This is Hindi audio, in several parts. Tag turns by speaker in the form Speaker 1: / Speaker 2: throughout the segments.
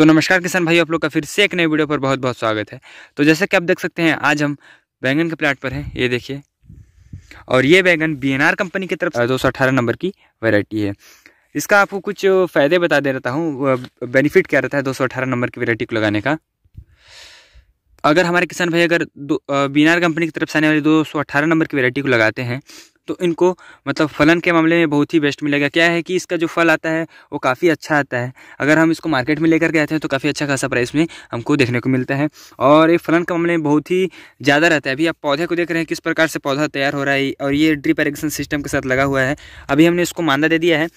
Speaker 1: तो नमस्कार किसान भाई आप लोग का फिर से एक नए वीडियो पर बहुत बहुत स्वागत है तो जैसा कि आप देख सकते हैं आज हम बैंगन के प्लाट पर हैं ये देखिए और ये बैंगन बी कंपनी की तरफ दो नंबर की वेराइटी है इसका आपको कुछ फ़ायदे बता दे रहता हूँ बेनिफिट क्या रहता है दो नंबर की वेराइटी को लगाने का अगर हमारे किसान भाई अगर बीनार कंपनी की तरफ से आने वाली दो नंबर की वेराइटी को लगाते हैं तो इनको मतलब फलन के मामले में बहुत ही बेस्ट मिलेगा क्या है कि इसका जो फल आता है वो काफ़ी अच्छा आता है अगर हम इसको मार्केट में लेकर के आते हैं तो काफ़ी अच्छा खासा प्राइस में हमको देखने को मिलता है और ये फलन के मामले में बहुत ही ज़्यादा रहता है अभी आप पौधे को देख रहे हैं किस प्रकार से पौधा तैयार हो रहा है और ये ड्रिप एरिगेशन सिस्टम के साथ लगा हुआ है अभी हमने इसको मांदा दे दिया है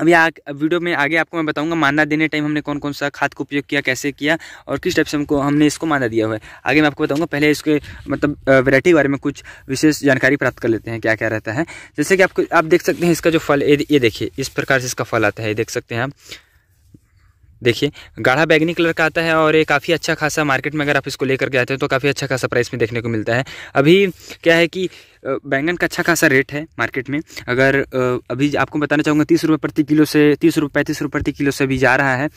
Speaker 1: अभी आ, वीडियो में आगे आपको मैं बताऊंगा मादा देने टाइम हमने कौन कौन सा खाद का उपयोग किया कैसे किया और किस टाइप से हमको हमने इसको मादा दिया हुआ है आगे मैं आपको बताऊंगा पहले इसके मतलब वैरायटी के बारे में कुछ विशेष जानकारी प्राप्त कर लेते हैं क्या क्या रहता है जैसे कि आपको आप देख सकते हैं इसका जो फल ये देखिए इस प्रकार से इसका फल आता है ये देख सकते हैं आप देखिए गाढ़ा बैगनी कलर का आता है और ये काफ़ी अच्छा खासा मार्केट में अगर आप इसको लेकर के आते हैं तो काफ़ी अच्छा खासा प्राइस में देखने को मिलता है अभी क्या है कि बैंगन का अच्छा खासा रेट है मार्केट में अगर अभी आपको बताना चाहूँगा तीस रुपये प्रति किलो से तीस रुपये पैंतीस रुपये प्रति किलो से अभी जा रहा है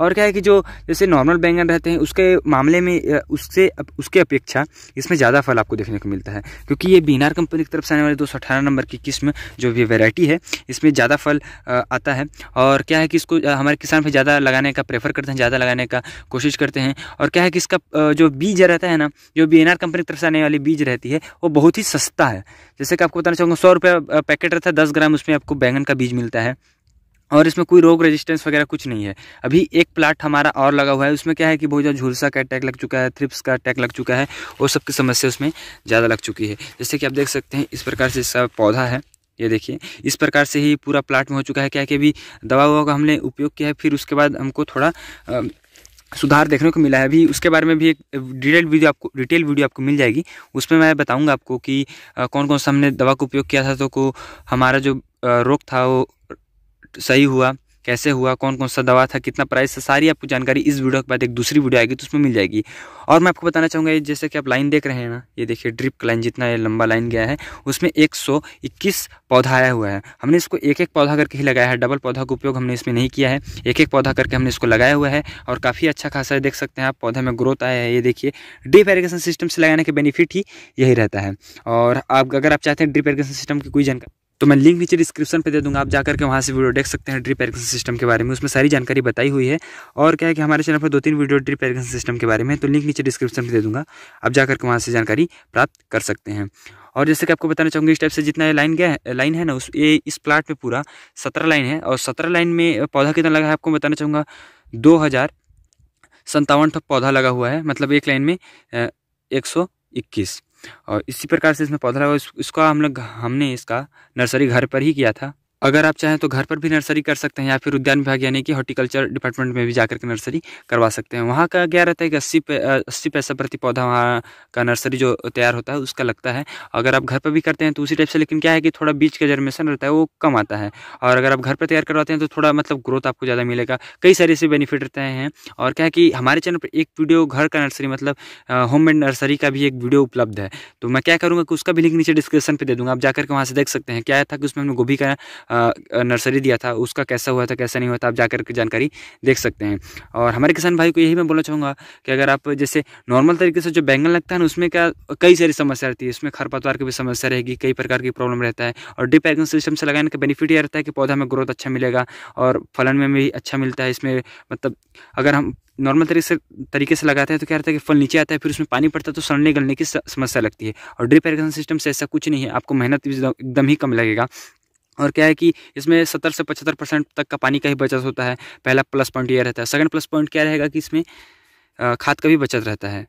Speaker 1: और क्या है कि जो जैसे नॉर्मल बैंगन रहते हैं उसके मामले में उससे उसके अपेक्षा इसमें ज़्यादा फल आपको देखने को मिलता है क्योंकि ये बीनार कंपनी की तरफ से आने वाले दो नंबर की किस्म जो भी वेराइटी है इसमें ज़्यादा फल आता है और क्या है कि इसको हमारे किसान फिर ज़्यादा लगाने का प्रेफर करते हैं ज़्यादा लगाने का कोशिश करते हैं और क्या है कि इसका जो बीज रहता है ना जो बी कंपनी की तरफ से आने वाली बीज रहती है वो बहुत ही सस्ता है जैसे कि आपको बताना चाहूँगा सौ रुपये पैकेट रहता है दस ग्राम उसमें आपको बैंगन का बीज मिलता है और इसमें कोई रोग रेजिस्टेंस वगैरह कुछ नहीं है अभी एक प्लाट हमारा और लगा हुआ है उसमें क्या है कि बहुत ज़्यादा झुलसा का अटैक लग चुका है थ्रिप्स का अटैक लग चुका है और सब की समस्या उसमें ज़्यादा लग चुकी है जैसे कि आप देख सकते हैं इस प्रकार से इसका पौधा है ये देखिए इस प्रकार से ही पूरा प्लाट में हो चुका है क्या कि अभी दवा ववा का हमने उपयोग किया है फिर उसके बाद हमको थोड़ा सुधार देखने को मिला है अभी उसके बारे में भी एक डिटेल वीडियो आपको डिटेल वीडियो आपको मिल जाएगी उसमें मैं बताऊंगा आपको कि कौन कौन सा हमने दवा का उपयोग किया था तो को हमारा जो रोग था वो सही हुआ कैसे हुआ कौन कौन सा दवा था कितना प्राइस था सारी आपको जानकारी इस वीडियो के बाद एक दूसरी वीडियो आएगी तो उसमें मिल जाएगी और मैं आपको बताना चाहूँगा जैसे कि आप लाइन देख रहे हैं ना ये देखिए ड्रिप लाइन जितना ये लंबा लाइन गया है उसमें 121 पौधा आया हुआ है हमने इसको एक एक पौधा करके ही लगाया है डबल पौधा का उपयोग हमने इसमें नहीं किया है एक एक पौधा करके हमने इसको लगाया हुआ है और काफ़ी अच्छा खासा देख सकते हैं आप पौधे में ग्रोथ आया है ये देखिए ड्रिप एरीगेशन सिस्टम से लगाने के बेनिफिट ही यही रहता है और आप अगर आप चाहते हैं ड्रिप एरीगेशन सिस्टम की कोई जानकारी तो मैं लिंक नीचे डिस्क्रिप्शन पे दे दूंगा आप जाकर के वहाँ से वीडियो देख सकते हैं ड्रिप एरिगेशन सिस्टम के बारे में उसमें सारी जानकारी बताई हुई है और क्या है कि हमारे चैनल पर दो तीन वीडियो ड्रिप एरिगेशन सिस्टम के बारे में तो लिंक नीचे डिस्क्रिप्शन पर दे दूँगा आप जाकर के वहाँ से जानकारी प्राप्त कर सकते हैं और जैसे कि आपको बताना चाहूँगी इस टाइप से जितना ये लाइन गया है लाइन है ना उस ये इस प्लाट में पूरा सत्रह लाइन है और सत्रह लाइन में पौधा कितना लगा है आपको बताना चाहूँगा दो हज़ार संतावन पौधा लगा हुआ है मतलब एक लाइन में एक सौ इक्कीस और इसी प्रकार से इसमें पौधा लगा इसका हम लोग हमने इसका नर्सरी घर पर ही किया था अगर आप चाहें तो घर पर भी नर्सरी कर सकते हैं या फिर उद्यान विभाग यानी कि हॉर्टिकल्चर डिपार्टमेंट में भी जाकर के नर्सरी करवा सकते हैं वहाँ का क्या रहता है कि अस्सी अस्सी पैसा प्रति पौधा वहाँ का नर्सरी जो तैयार होता है उसका लगता है अगर आप घर पर भी करते हैं तो उसी टाइप से लेकिन क्या है कि थोड़ा बीज का जर्मेशन रहता है वो कम आता है और अगर आप घर पर तैयार करवाते हैं तो थोड़ा मतलब ग्रोथ आपको ज़्यादा मिलेगा कई सारे ऐसे बेनिफिट रहते हैं और क्या है कि हमारे चैनल पर एक वीडियो घर का नर्सरी मतलब होम मेड नर्सरी का भी एक वीडियो उपलब्ध है तो मैं क्या करूँगा कि उसका भी लिंक नीचे डिस्क्रिप्शन पर दे दूँगा आप जाकर के वहाँ से देख सकते हैं क्या था कि उसमें हमने गोभी का नर्सरी दिया था उसका कैसा हुआ था कैसा नहीं हुआ था आप जाकर के जानकारी देख सकते हैं और हमारे किसान भाई को यही मैं बोलना चाहूँगा कि अगर आप जैसे नॉर्मल तरीके से जो बैंगन लगता है ना उसमें क्या कई सारी समस्या रहती है उसमें खरपतवार की भी समस्या रहेगी कई प्रकार की प्रॉब्लम रहता है और डिप एगन सिस्टम से लगाने का बेनिफिट ये रहता है कि पौधा में ग्रोथ अच्छा मिलेगा और फलन में भी अच्छा मिलता है इसमें मतलब अगर हम नॉर्मल तरीके से तरीके से लगाते हैं तो क्या रहता है कि फल नीचे आता है फिर उसमें पानी पड़ता है तो सड़ने गलने की समस्या लगती है और ड्रिप एरिगेशन सिस्टम से ऐसा कुछ नहीं है आपको मेहनत भी एकदम ही कम लगेगा और क्या है कि इसमें सत्तर से पचहत्तर परसेंट तक का पानी का ही बचत होता है पहला प्लस पॉइंट ये रहता है सेकंड प्लस पॉइंट क्या रहेगा कि इसमें खाद का भी बचत रहता है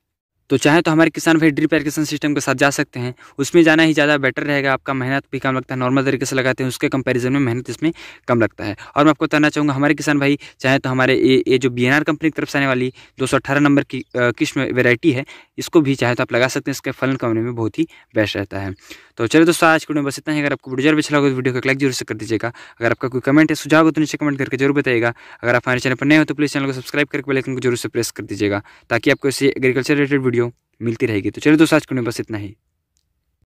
Speaker 1: तो चाहे तो हमारे किसान भाई ड्रिप एरिगेशन सिस्टम के साथ जा सकते हैं उसमें जाना ही ज़्यादा बेटर रहेगा आपका मेहनत भी कम लगता है नॉर्मल तरीके से लगाते हैं उसके कंपैरिजन में मेहनत इसमें कम लगता है और मैं आपको बताना चाहूँगा हमारे किसान भाई चाहे तो हमारे ये जो बी कंपनी की तरफ से आने वाली दो नंबर की किस्म वेरायटी है इसको भी चाहे तो आप लगा सकते हैं इसके फलन कमरे में बहुत ही बेस्ट रहता है तो चलिए दोस्तों आज के वीडियो बस इतना ही अगर आपको वीडियो जरूर अच्छा लगा तो वीडियो को लाइक जरूर से कर दीजिएगा अगर आपका कोई कमेंट है सुझाव हो तो नीचे कमेंट करके जरूर बताइएगा अगर आप हमारे चैनल पर नए हो तो प्लीज़ चैनल को सब्सक्राइब करके बेल आइकन को जरूर से प्रेस कर दीजिएगा ताकि आपको इसी एग्रीकल्चर रिलेटेड वीडियो मिलती रहेगी तो चलिए दोस्तों आज के बस इतना ही